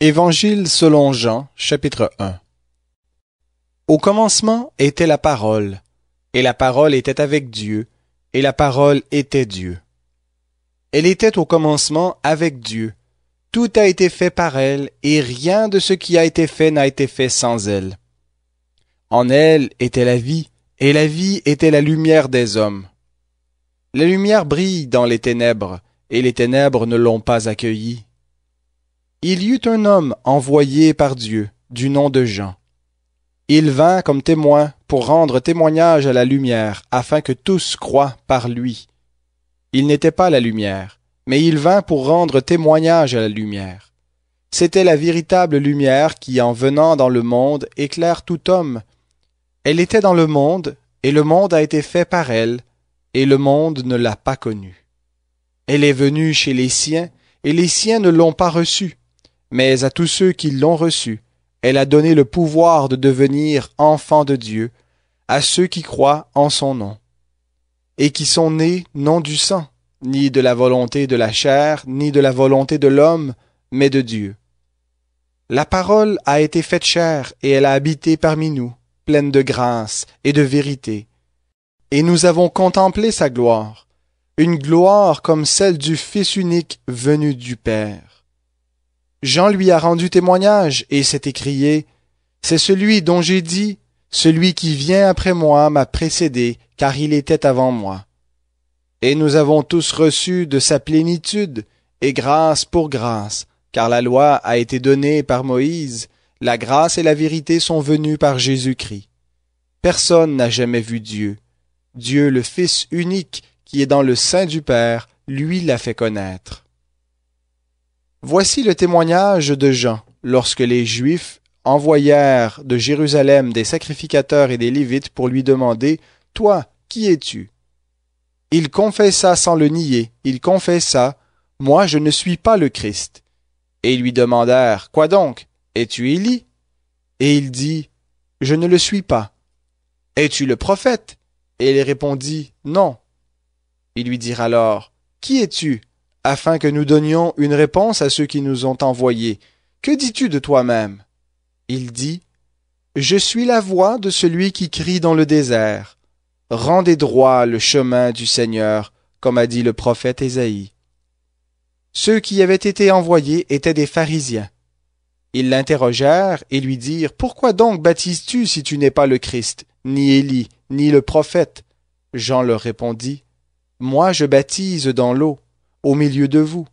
Évangile selon Jean, chapitre 1 Au commencement était la parole, et la parole était avec Dieu, et la parole était Dieu. Elle était au commencement avec Dieu. Tout a été fait par elle, et rien de ce qui a été fait n'a été fait sans elle. En elle était la vie, et la vie était la lumière des hommes. La lumière brille dans les ténèbres, et les ténèbres ne l'ont pas accueillie. Il y eut un homme envoyé par Dieu, du nom de Jean. Il vint comme témoin pour rendre témoignage à la lumière, afin que tous croient par lui. Il n'était pas la lumière, mais il vint pour rendre témoignage à la lumière. C'était la véritable lumière qui, en venant dans le monde, éclaire tout homme. Elle était dans le monde, et le monde a été fait par elle, et le monde ne l'a pas connue. Elle est venue chez les siens, et les siens ne l'ont pas reçue mais à tous ceux qui l'ont reçu, elle a donné le pouvoir de devenir enfants de Dieu, à ceux qui croient en son nom, et qui sont nés non du sang, ni de la volonté de la chair, ni de la volonté de l'homme, mais de Dieu. La parole a été faite chair, et elle a habité parmi nous, pleine de grâce et de vérité. Et nous avons contemplé sa gloire, une gloire comme celle du Fils unique venu du Père Jean lui a rendu témoignage et s'est écrié C'est celui dont j'ai dit Celui qui vient après moi m'a précédé, car il était avant moi. Et nous avons tous reçu de sa plénitude, et grâce pour grâce, car la loi a été donnée par Moïse, la grâce et la vérité sont venues par Jésus-Christ. Personne n'a jamais vu Dieu. Dieu le Fils unique, qui est dans le sein du Père, lui l'a fait connaître. Voici le témoignage de Jean lorsque les Juifs envoyèrent de Jérusalem des sacrificateurs et des Lévites pour lui demander Toi, qui es-tu Il confessa sans le nier, il confessa Moi, je ne suis pas le Christ. Et ils lui demandèrent Quoi donc Es-tu Élie Et il dit Je ne le suis pas. Es-tu le prophète Et il répondit Non. Ils lui dirent alors Qui es-tu afin que nous donnions une réponse à ceux qui nous ont envoyés. Que dis-tu de toi-même Il dit, Je suis la voix de celui qui crie dans le désert. Rendez droit le chemin du Seigneur, comme a dit le prophète Ésaïe. Ceux qui avaient été envoyés étaient des pharisiens. Ils l'interrogèrent et lui dirent, Pourquoi donc baptises-tu si tu n'es pas le Christ, ni Élie, ni le prophète Jean leur répondit, Moi je baptise dans l'eau au milieu de vous.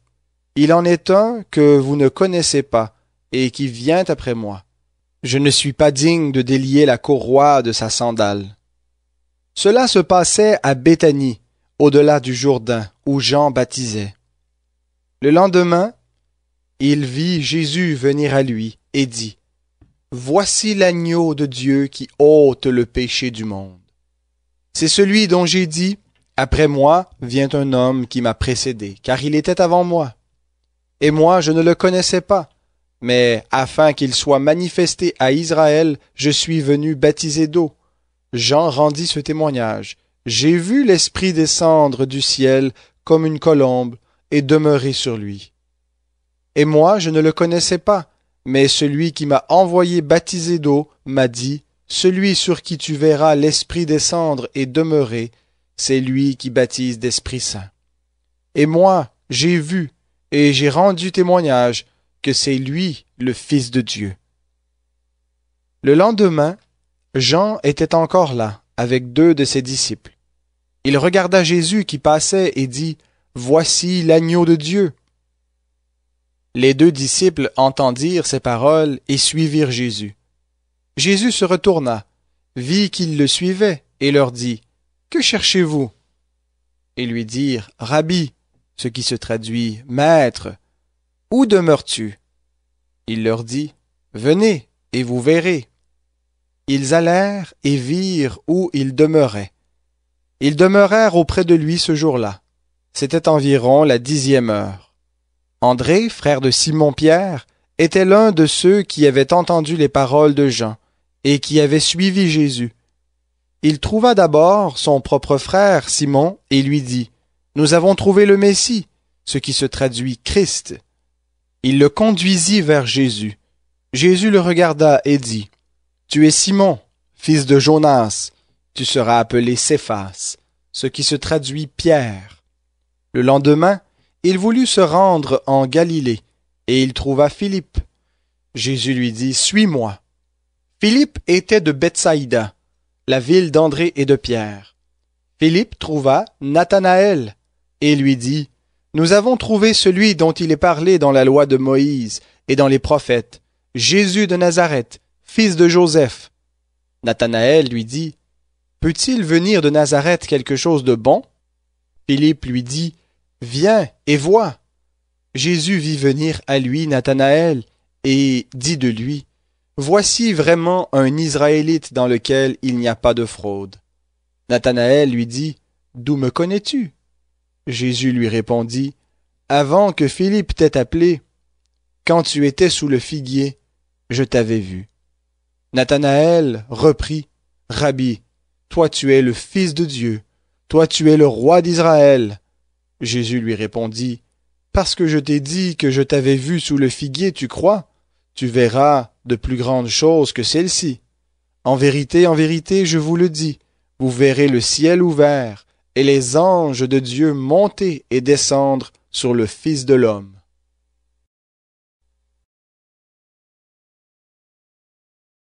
Il en est un que vous ne connaissez pas, et qui vient après moi. Je ne suis pas digne de délier la courroie de sa sandale. Cela se passait à Béthanie, au-delà du Jourdain, où Jean baptisait. Le lendemain, il vit Jésus venir à lui et dit Voici l'agneau de Dieu qui ôte le péché du monde. C'est celui dont j'ai dit après moi vient un homme qui m'a précédé, car il était avant moi. Et moi je ne le connaissais pas, mais afin qu'il soit manifesté à Israël, je suis venu baptisé d'eau. Jean rendit ce témoignage. J'ai vu l'Esprit descendre du ciel comme une colombe et demeurer sur lui. Et moi je ne le connaissais pas, mais celui qui m'a envoyé baptiser d'eau m'a dit, Celui sur qui tu verras l'Esprit descendre et demeurer, c'est lui qui baptise d'Esprit Saint. Et moi, j'ai vu et j'ai rendu témoignage que c'est lui le Fils de Dieu. Le lendemain, Jean était encore là, avec deux de ses disciples. Il regarda Jésus qui passait et dit, Voici l'agneau de Dieu. Les deux disciples entendirent ces paroles et suivirent Jésus. Jésus se retourna, vit qu'ils le suivaient, et leur dit, que cherchez-vous Et lui dirent Rabbi, ce qui se traduit Maître, où demeures-tu Il leur dit Venez, et vous verrez. Ils allèrent et virent où il demeurait. Ils demeurèrent auprès de lui ce jour-là. C'était environ la dixième heure. André, frère de Simon-Pierre, était l'un de ceux qui avaient entendu les paroles de Jean et qui avaient suivi Jésus. Il trouva d'abord son propre frère Simon et lui dit Nous avons trouvé le Messie, ce qui se traduit Christ. Il le conduisit vers Jésus. Jésus le regarda et dit Tu es Simon, fils de Jonas, tu seras appelé Céphas, ce qui se traduit Pierre. Le lendemain, il voulut se rendre en Galilée, et il trouva Philippe. Jésus lui dit Suis-moi. Philippe était de Bethsaïda la ville d'André et de Pierre. Philippe trouva Nathanaël et lui dit Nous avons trouvé celui dont il est parlé dans la loi de Moïse et dans les prophètes, Jésus de Nazareth, fils de Joseph. Nathanaël lui dit Peut-il venir de Nazareth quelque chose de bon Philippe lui dit Viens et vois. Jésus vit venir à lui Nathanaël et dit de lui Voici vraiment un Israélite dans lequel il n'y a pas de fraude. Nathanaël lui dit, D'où me connais-tu Jésus lui répondit, Avant que Philippe t'ait appelé, quand tu étais sous le figuier, je t'avais vu. Nathanaël reprit, Rabbi, toi tu es le Fils de Dieu, toi tu es le roi d'Israël. Jésus lui répondit, Parce que je t'ai dit que je t'avais vu sous le figuier, tu crois tu verras de plus grandes choses que celles-ci. En vérité, en vérité, je vous le dis, vous verrez le ciel ouvert et les anges de Dieu monter et descendre sur le Fils de l'homme.